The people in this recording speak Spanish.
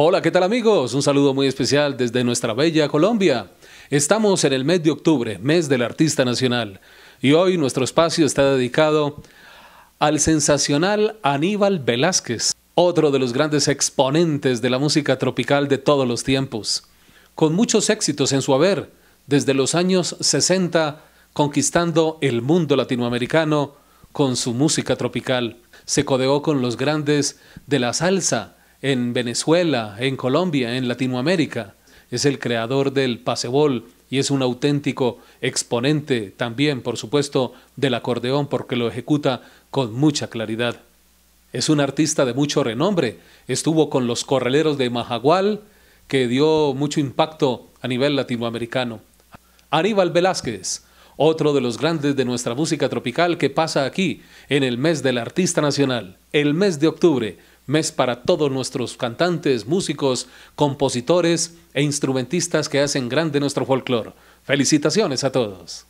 Hola, ¿qué tal amigos? Un saludo muy especial desde nuestra bella Colombia. Estamos en el mes de octubre, mes del artista nacional, y hoy nuestro espacio está dedicado al sensacional Aníbal Velázquez, otro de los grandes exponentes de la música tropical de todos los tiempos, con muchos éxitos en su haber, desde los años 60, conquistando el mundo latinoamericano con su música tropical. Se codeó con los grandes de la salsa, en Venezuela, en Colombia, en Latinoamérica. Es el creador del pasebol y es un auténtico exponente también, por supuesto, del acordeón porque lo ejecuta con mucha claridad. Es un artista de mucho renombre. Estuvo con los correleros de Majagual, que dio mucho impacto a nivel latinoamericano. Aníbal Velázquez, otro de los grandes de nuestra música tropical que pasa aquí en el mes del artista nacional, el mes de octubre, mes para todos nuestros cantantes, músicos, compositores e instrumentistas que hacen grande nuestro folclore. Felicitaciones a todos.